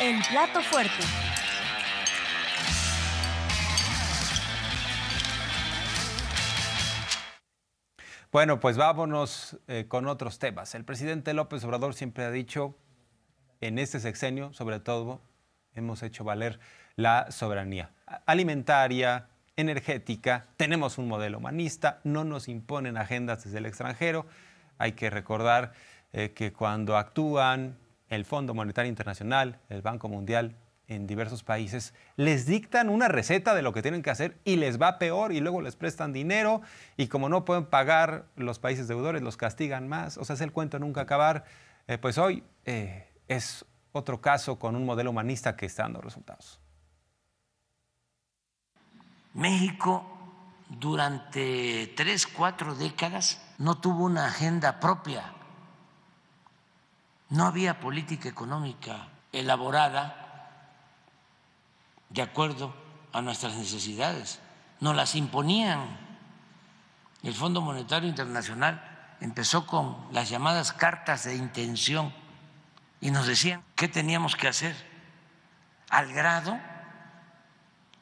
El plato fuerte. Bueno, pues vámonos eh, con otros temas. El presidente López Obrador siempre ha dicho, en este sexenio, sobre todo, hemos hecho valer la soberanía alimentaria, energética, tenemos un modelo humanista, no nos imponen agendas desde el extranjero. Hay que recordar eh, que cuando actúan el Fondo Monetario Internacional, el Banco Mundial en diversos países, les dictan una receta de lo que tienen que hacer y les va peor y luego les prestan dinero y como no pueden pagar los países deudores, los castigan más. O sea, es el cuento nunca acabar. Eh, pues hoy eh, es otro caso con un modelo humanista que está dando resultados. México durante tres, cuatro décadas no tuvo una agenda propia no había política económica elaborada de acuerdo a nuestras necesidades, nos las imponían. El Fondo Monetario Internacional empezó con las llamadas cartas de intención y nos decían qué teníamos que hacer, al grado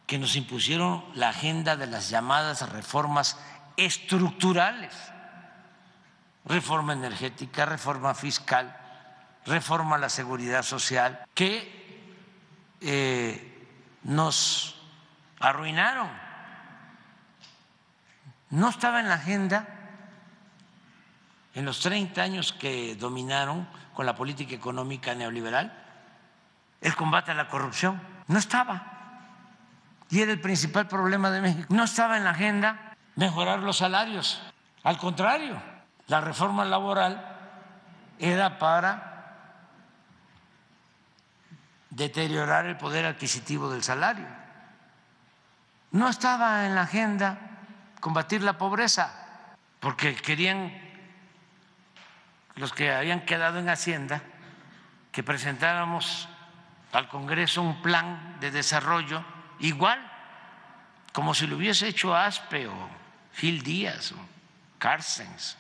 que nos impusieron la agenda de las llamadas reformas estructurales, reforma energética, reforma fiscal, reforma a la seguridad social que eh, nos arruinaron. No estaba en la agenda en los 30 años que dominaron con la política económica neoliberal el combate a la corrupción. No estaba. Y era el principal problema de México. No estaba en la agenda mejorar los salarios. Al contrario, la reforma laboral era para deteriorar el poder adquisitivo del salario. No estaba en la agenda combatir la pobreza, porque querían los que habían quedado en Hacienda que presentáramos al Congreso un plan de desarrollo igual como si lo hubiese hecho Aspe o Gil Díaz o Carstens.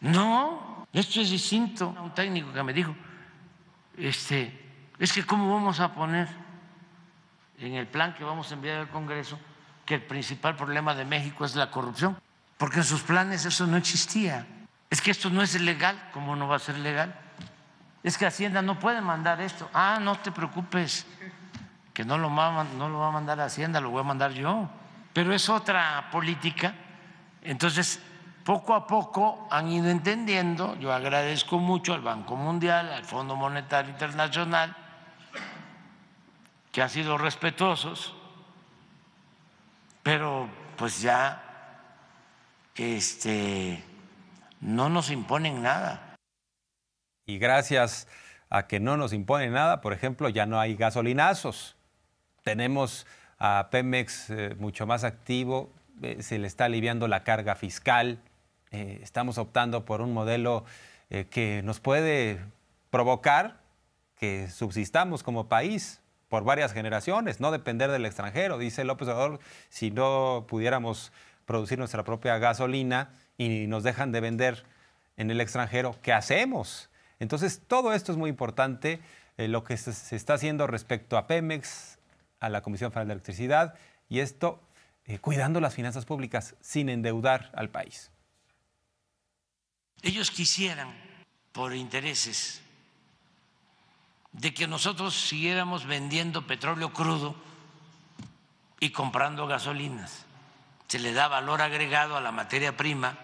No, esto es distinto a un técnico que me dijo, este, es que cómo vamos a poner en el plan que vamos a enviar al Congreso que el principal problema de México es la corrupción, porque en sus planes eso no existía. Es que esto no es legal, ¿cómo no va a ser legal? Es que Hacienda no puede mandar esto. Ah, no te preocupes, que no lo, va, no lo va a mandar Hacienda, lo voy a mandar yo. Pero es otra política. Entonces, poco a poco han ido entendiendo, yo agradezco mucho al Banco Mundial, al Fondo Monetario Internacional, que han sido respetuosos, pero pues ya este, no nos imponen nada. Y gracias a que no nos imponen nada, por ejemplo, ya no hay gasolinazos. Tenemos a Pemex eh, mucho más activo, eh, se le está aliviando la carga fiscal, eh, estamos optando por un modelo que nos puede provocar que subsistamos como país, por varias generaciones, no depender del extranjero. Dice López Obrador, si no pudiéramos producir nuestra propia gasolina y nos dejan de vender en el extranjero, ¿qué hacemos? Entonces, todo esto es muy importante, eh, lo que se, está haciendo respecto a Pemex, a la Comisión Federal de Electricidad, y esto eh, cuidando las finanzas públicas sin endeudar al país. Ellos quisieran, por intereses de que nosotros siguiéramos vendiendo petróleo crudo y comprando gasolinas. Se le da valor agregado a la materia prima,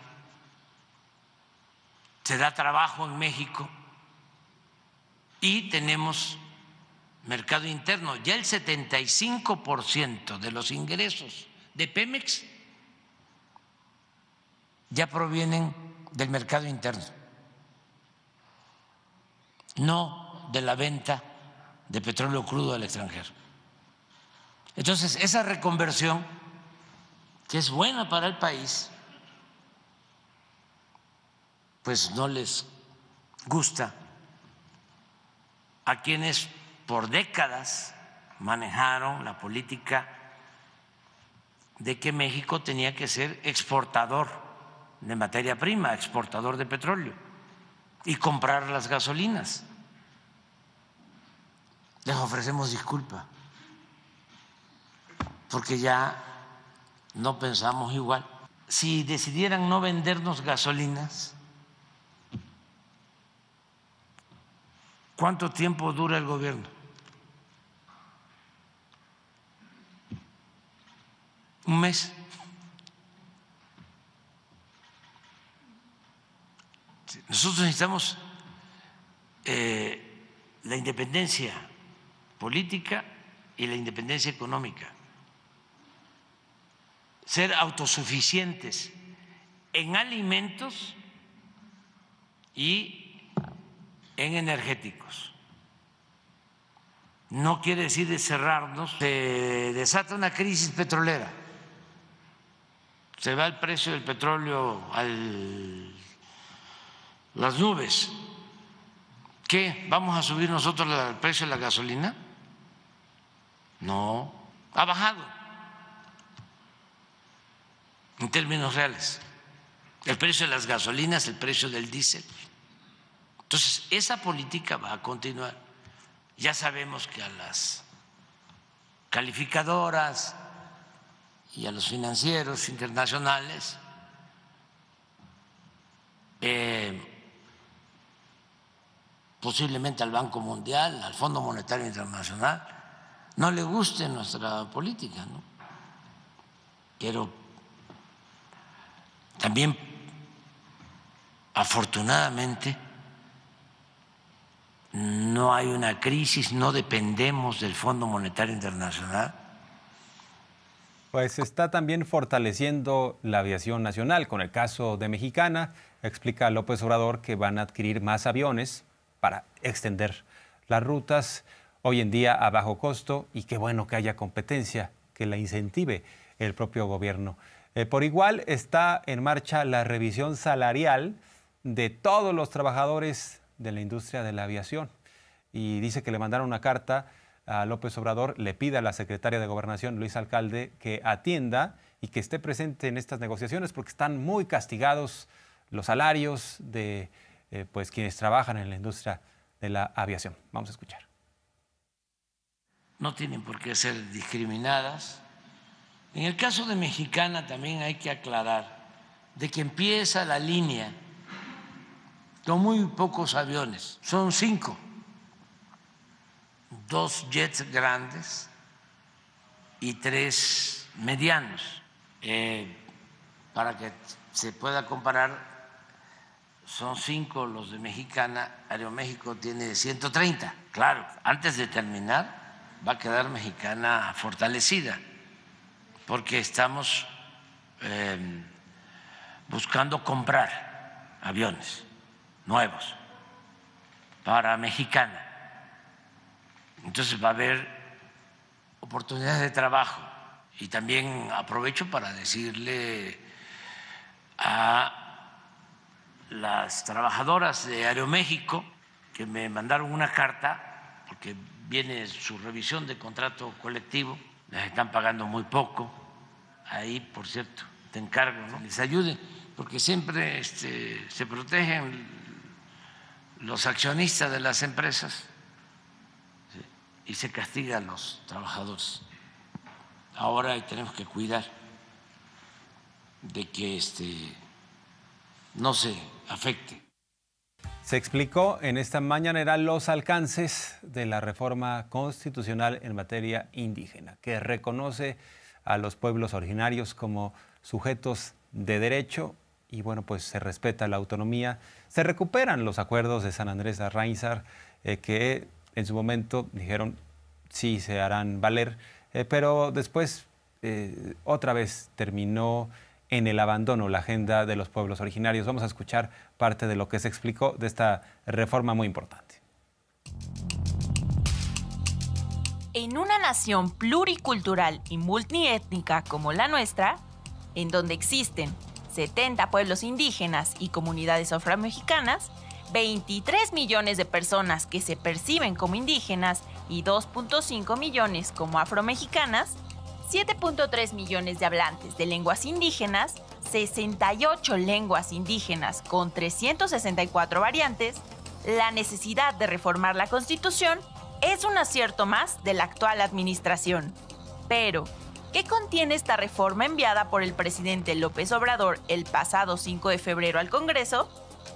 se da trabajo en México y tenemos mercado interno. Ya el 75% de los ingresos de Pemex ya provienen del mercado interno. No de la venta de petróleo crudo al extranjero. Entonces, esa reconversión, que es buena para el país, pues no les gusta a quienes por décadas manejaron la política de que México tenía que ser exportador de materia prima, exportador de petróleo y comprar las gasolinas les ofrecemos disculpa, porque ya no pensamos igual. Si decidieran no vendernos gasolinas, ¿cuánto tiempo dura el gobierno? Un mes. Nosotros necesitamos eh, la independencia política y la independencia económica. Ser autosuficientes en alimentos y en energéticos. No quiere decir de cerrarnos, se desata una crisis petrolera, se va el precio del petróleo a las nubes. ¿Qué? ¿Vamos a subir nosotros el precio de la gasolina? No, ha bajado en términos reales. El precio de las gasolinas, el precio del diésel. Entonces, esa política va a continuar. Ya sabemos que a las calificadoras y a los financieros internacionales eh, posiblemente al Banco Mundial, al Fondo Monetario Internacional, no le guste nuestra política, ¿no? Pero también, afortunadamente, no hay una crisis, no dependemos del Fondo Monetario Internacional. Pues está también fortaleciendo la aviación nacional. Con el caso de Mexicana, explica López Obrador que van a adquirir más aviones para extender las rutas hoy en día a bajo costo y qué bueno que haya competencia que la incentive el propio gobierno. Eh, por igual está en marcha la revisión salarial de todos los trabajadores de la industria de la aviación y dice que le mandaron una carta a López Obrador, le pide a la secretaria de Gobernación, Luis Alcalde, que atienda y que esté presente en estas negociaciones porque están muy castigados los salarios de eh, pues, quienes trabajan en la industria de la aviación. Vamos a escuchar no tienen por qué ser discriminadas. En el caso de Mexicana también hay que aclarar de que empieza la línea con muy pocos aviones, son cinco, dos jets grandes y tres medianos. Eh, para que se pueda comparar, son cinco los de Mexicana, Aeroméxico tiene 130. Claro, antes de terminar va a quedar mexicana fortalecida, porque estamos eh, buscando comprar aviones nuevos para mexicana. Entonces va a haber oportunidades de trabajo. Y también aprovecho para decirle a las trabajadoras de Aeroméxico que me mandaron una carta, porque tiene su revisión de contrato colectivo, les están pagando muy poco, ahí por cierto te encargo, ¿no? les ayude, porque siempre este, se protegen los accionistas de las empresas y se castigan los trabajadores. Ahora tenemos que cuidar de que este, no se afecte se explicó en esta mañana los alcances de la reforma constitucional en materia indígena, que reconoce a los pueblos originarios como sujetos de derecho y bueno, pues se respeta la autonomía. Se recuperan los acuerdos de San Andrés de eh, que en su momento dijeron sí se harán valer, eh, pero después eh, otra vez terminó en el abandono, la agenda de los pueblos originarios. Vamos a escuchar parte de lo que se explicó de esta reforma muy importante. En una nación pluricultural y multiétnica como la nuestra, en donde existen 70 pueblos indígenas y comunidades afromexicanas, 23 millones de personas que se perciben como indígenas y 2.5 millones como afromexicanas, 7.3 millones de hablantes de lenguas indígenas, 68 lenguas indígenas con 364 variantes, la necesidad de reformar la Constitución es un acierto más de la actual administración. Pero, ¿qué contiene esta reforma enviada por el presidente López Obrador el pasado 5 de febrero al Congreso?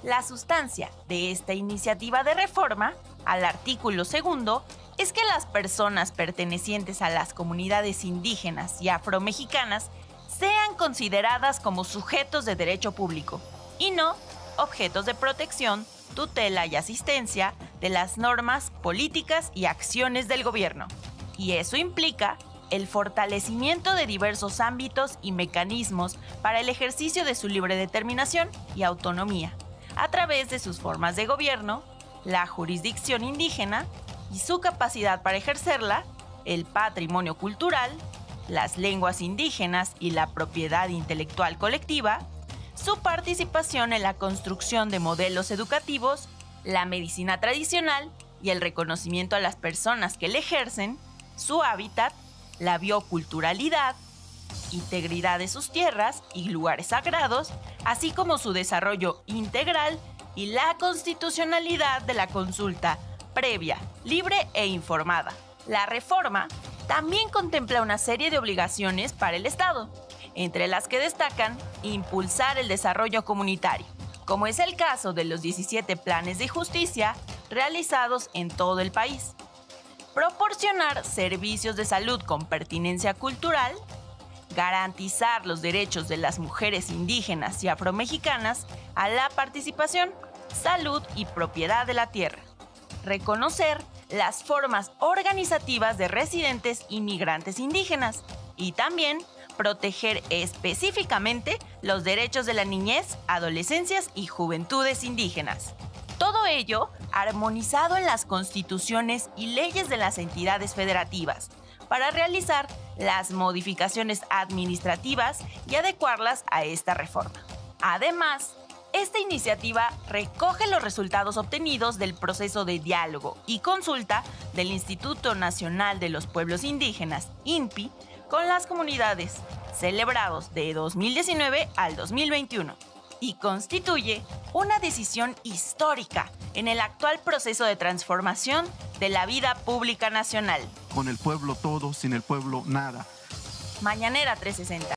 La sustancia de esta iniciativa de reforma, al artículo segundo, es que las personas pertenecientes a las comunidades indígenas y afromexicanas sean consideradas como sujetos de derecho público y no objetos de protección, tutela y asistencia de las normas, políticas y acciones del gobierno. Y eso implica el fortalecimiento de diversos ámbitos y mecanismos para el ejercicio de su libre determinación y autonomía, a través de sus formas de gobierno, la jurisdicción indígena, y su capacidad para ejercerla, el patrimonio cultural, las lenguas indígenas y la propiedad intelectual colectiva, su participación en la construcción de modelos educativos, la medicina tradicional y el reconocimiento a las personas que le ejercen, su hábitat, la bioculturalidad, integridad de sus tierras y lugares sagrados, así como su desarrollo integral y la constitucionalidad de la consulta previa, libre e informada. La reforma también contempla una serie de obligaciones para el Estado, entre las que destacan impulsar el desarrollo comunitario, como es el caso de los 17 planes de justicia realizados en todo el país, proporcionar servicios de salud con pertinencia cultural, garantizar los derechos de las mujeres indígenas y afromexicanas a la participación, salud y propiedad de la tierra reconocer las formas organizativas de residentes y migrantes indígenas y también proteger específicamente los derechos de la niñez, adolescencias y juventudes indígenas. Todo ello armonizado en las constituciones y leyes de las entidades federativas para realizar las modificaciones administrativas y adecuarlas a esta reforma. Además, esta iniciativa recoge los resultados obtenidos del proceso de diálogo y consulta del Instituto Nacional de los Pueblos Indígenas, INPI, con las comunidades, celebrados de 2019 al 2021, y constituye una decisión histórica en el actual proceso de transformación de la vida pública nacional. Con el pueblo todo, sin el pueblo nada. Mañanera 360.